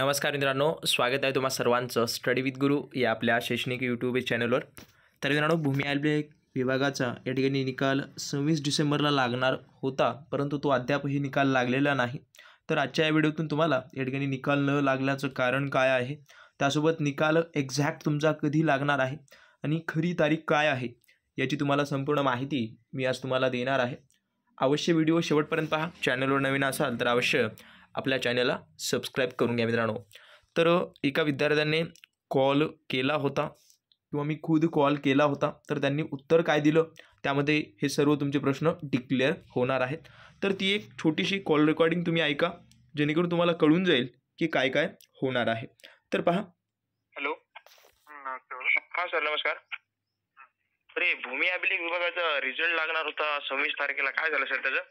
नमस्कार मित्रांनो स्वागत आहे तुम्हा सर्वांचं स्टडी विथ गुरु या आपल्या शैक्षणिक यूट्यूब चॅनलवर तर मित्रांनो भूमी विभागाचा या ठिकाणी निकाल सव्वीस डिसेंबरला लागणार होता परंतु तो अद्यापही निकाल लागलेला नाही तर आजच्या या व्हिडिओतून तुम्हाला या ठिकाणी निकाल न लागल्याचं कारण काय आहे त्यासोबत निकाल एक्झॅक्ट तुमचा कधी लागणार आहे आणि खरी तारीख काय आहे याची तुम्हाला संपूर्ण माहिती मी आज तुम्हाला देणार आहे अवश्य व्हिडिओ शेवटपर्यंत पहा चॅनलवर नवीन असाल तर अवश्य आपल्या चॅनलला सबस्क्राईब करून घ्या मित्रांनो तर एका विद्यार्थ्याने कॉल केला होता किंवा मी खुद कॉल केला होता तर त्यांनी उत्तर काय दिलं त्यामध्ये हे सर्व तुमचे प्रश्न डिक्लेअर होणार आहेत तर ती एक छोटीशी कॉल रेकॉर्डिंग तुम्ही ऐका जेणेकरून तुम्हाला कळून जाईल की काय काय होणार आहे तर पहा हॅलो हा सर नमस्कार अरे भूमी अभिलेख विभागाचा रिझल्ट लागणार होता सव्वीस तारखेला काय झालं सर त्याचं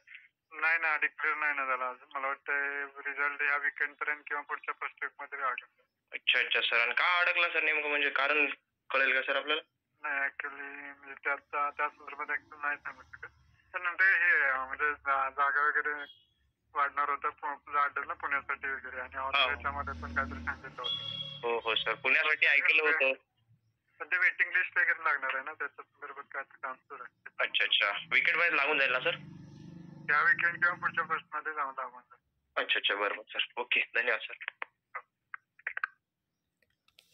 नाही ना डिक्लेअर नाही ना झाला अजून मला वाटतं रिझल्ट या वीकेंड पर्यंत किंवा पुढच्या फर्स्ट वीक मध्ये अडकलं अच्छा अच्छा सर आणि का अडकला सर नेमकं म्हणजे कारण कळेल का सर आपल्याला नाही ऍक्च्युली म्हणजे त्याचा त्या संदर्भात नाही सांगू शकत तर नंतर हे म्हणजे जागा वगैरे वाढणार होतं पु- ना पुण्यासाठी वगैरे आणि त्याच्यामध्ये हो. पण काहीतरी सांगितलं होतं हो हो सर पुण्यासाठी ऐकलं होतं पण वेटिंग लिस्ट वगैरे लागणार आहे ना त्याच्या संदर्भात काय काम सुरू आहे अच्छा अच्छा विकेट वाईज लागून जाईल ना सर वीकेंड किंवा पुढच्या आपण अच्छा अच्छा बरोबर सर ओके धन्यवाद सर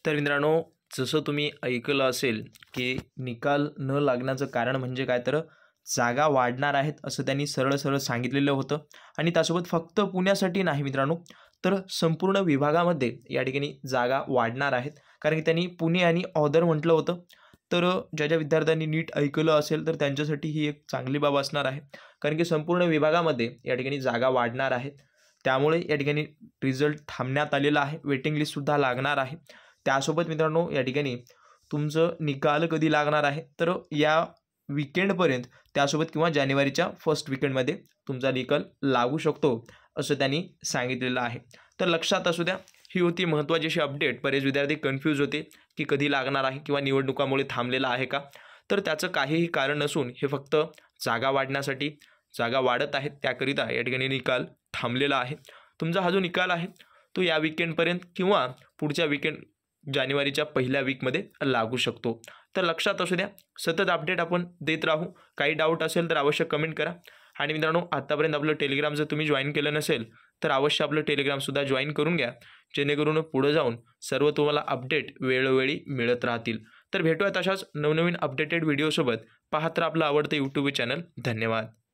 तर मित्रांनो जसं तुम्ही ऐकलं असेल की निकाल न लागण्याचं कारण म्हणजे काय तर जागा वाढणार आहेत असं त्यांनी सरळ सरळ सांगितलेलं होतं आणि त्यासोबत फक्त पुण्यासाठी नाही मित्रांनो तर संपूर्ण विभागामध्ये या ठिकाणी जागा वाढणार आहेत कारण की त्यांनी पुणे आणि औदर म्हटलं होतं तर ज्या ज्या विद्यार्थ्यांनी नीट ऐकलं असेल तर त्यांच्यासाठी ही एक चांगली बाब असणार आहे कारण की संपूर्ण विभागामध्ये या ठिकाणी जागा वाढणार आहेत त्यामुळे या ठिकाणी रिझल्ट थांबण्यात आलेला आहे वेटिंग लिस्टसुद्धा लागणार आहे त्यासोबत मित्रांनो या ठिकाणी तुमचं निकाल कधी लागणार आहे तर या विकेंडपर्यंत त्यासोबत किंवा जानेवारीच्या फर्स्ट विकेंडमध्ये तुमचा निकाल लागू शकतो असं त्यांनी सांगितलेलं आहे तर लक्षात असू द्या ही होती महत्त्वाची अशी अपडेट बरेच विद्यार्थी कन्फ्यूज होते की कधी लागणार आहे किंवा निवडणुकामुळे थांबलेला आहे का तर त्याचं काहीही कारण नसून हे फक्त जागा वाढण्यासाठी जागा वाढत आहेत त्याकरिता या ठिकाणी निकाल थांबलेला आहे तुमचा हा जो निकाल आहे तो या विकेंडपर्यंत किंवा पुढच्या विकेंड जानेवारीच्या पहिल्या वीकमध्ये लागू शकतो तर लक्षात असू द्या सतत अपडेट आपण देत राहू काही डाऊट असेल तर आवश्यक कमेंट करा आणि मित्रांनो आत्तापर्यंत आपलं टेलिग्राम जर तुम्ही जॉईन केलं नसेल तर अवश्य आपलं टेलिग्रामसुद्धा जॉईन करून घ्या जेणेकरून पुढं जाऊन सर्व तुम्हाला अपडेट वेळोवेळी मिळत राहतील तर भेटूयात तशाच नवनवीन अपडेटेड व्हिडिओसोबत पाहत आपलं आवडतं यूट्यूब चॅनल धन्यवाद